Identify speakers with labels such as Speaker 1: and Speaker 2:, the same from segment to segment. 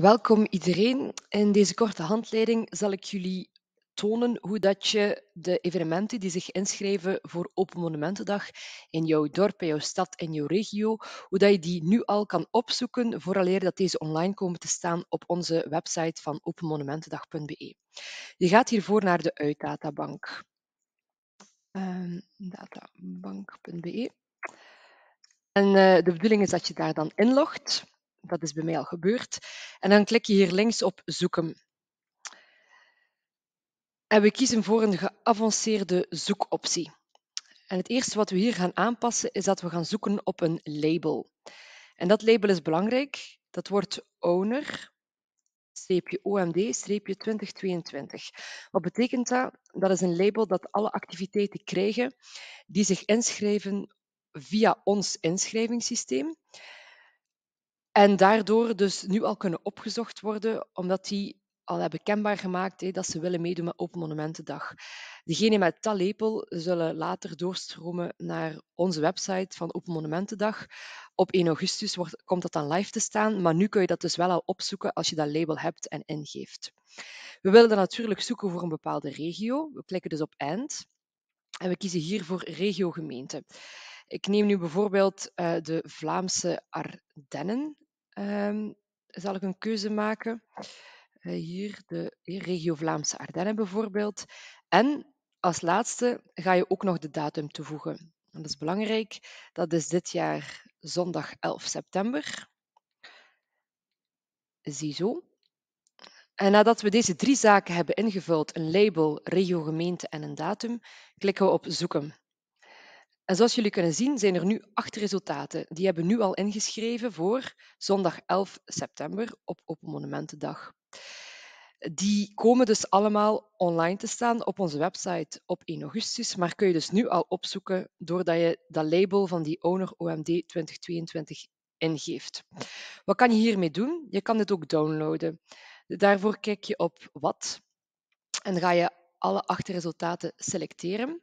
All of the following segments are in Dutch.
Speaker 1: Welkom iedereen. In deze korte handleiding zal ik jullie tonen hoe dat je de evenementen die zich inschrijven voor Open Monumentendag in jouw dorp, in jouw stad, in jouw regio, hoe dat je die nu al kan opzoeken vooraleer dat deze online komen te staan op onze website van openmonumentendag.be. Je gaat hiervoor naar de uitdatabank. Ehm, databank.be. En eh, de bedoeling is dat je daar dan inlogt. Dat is bij mij al gebeurd. En dan klik je hier links op zoeken. En we kiezen voor een geavanceerde zoekoptie. En het eerste wat we hier gaan aanpassen is dat we gaan zoeken op een label. En dat label is belangrijk. Dat wordt owner OMD-2022. Wat betekent dat? Dat is een label dat alle activiteiten krijgen die zich inschrijven via ons inschrijvingssysteem. En daardoor dus nu al kunnen opgezocht worden, omdat die al hebben kenbaar gemaakt dat ze willen meedoen met Open Monumentendag. Degenen met dat label zullen later doorstromen naar onze website van Open Monumentendag. Op 1 augustus wordt, komt dat dan live te staan, maar nu kun je dat dus wel al opzoeken als je dat label hebt en ingeeft. We willen dan natuurlijk zoeken voor een bepaalde regio. We klikken dus op End en we kiezen hier voor regio gemeente. Ik neem nu bijvoorbeeld eh, de Vlaamse Ardennen Ehm, zal ik een keuze maken. Eh, hier de regio Vlaamse Ardennen bijvoorbeeld. En als laatste ga je ook nog de datum toevoegen. dat is belangrijk. Dat is dit jaar zondag 11 september. Ziezo. En nadat we deze drie zaken hebben ingevuld, een label, regio, gemeente en een datum, klikken we op zoeken. En zoals jullie kunnen zien, zijn er nu acht resultaten. Die hebben nu al ingeschreven voor zondag 11 september op Open Monumentendag. Die komen dus allemaal online te staan op onze website op 1 augustus, maar kun je dus nu al opzoeken doordat je dat label van die Owner OMD 2022 ingeeft. Wat kan je hiermee doen? Je kan dit ook downloaden. Daarvoor klik je op wat en dan ga je alle acht resultaten selecteren.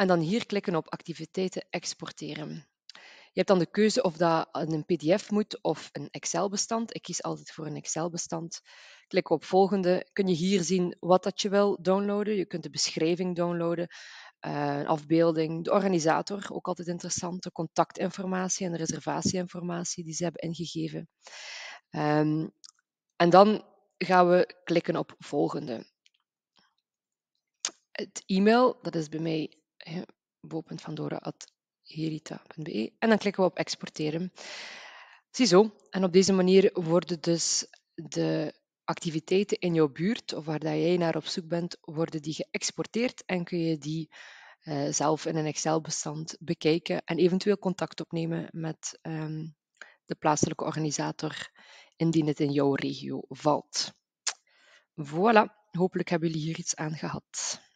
Speaker 1: En dan hier klikken op activiteiten exporteren. Je hebt dan de keuze of dat een PDF moet of een Excel-bestand. Ik kies altijd voor een Excel-bestand. Klik op volgende. Kun je hier zien wat dat je wil downloaden. Je kunt de beschrijving downloaden, eh, een afbeelding, de organisator, ook altijd interessant, de contactinformatie en de reservatieinformatie die ze hebben ingegeven. Ehm, en dan gaan we klikken op volgende. Het e-mail, dat is bij mij Be en dan klikken we op exporteren. Ziezo, en op deze manier worden dus de activiteiten in jouw buurt of waar dat jij naar op zoek bent, worden die geëxporteerd en kun je die eh, zelf in een Excel-bestand bekijken en eventueel contact opnemen met ehm, de plaatselijke organisator indien het in jouw regio valt. Voilà, hopelijk hebben jullie hier iets aan gehad.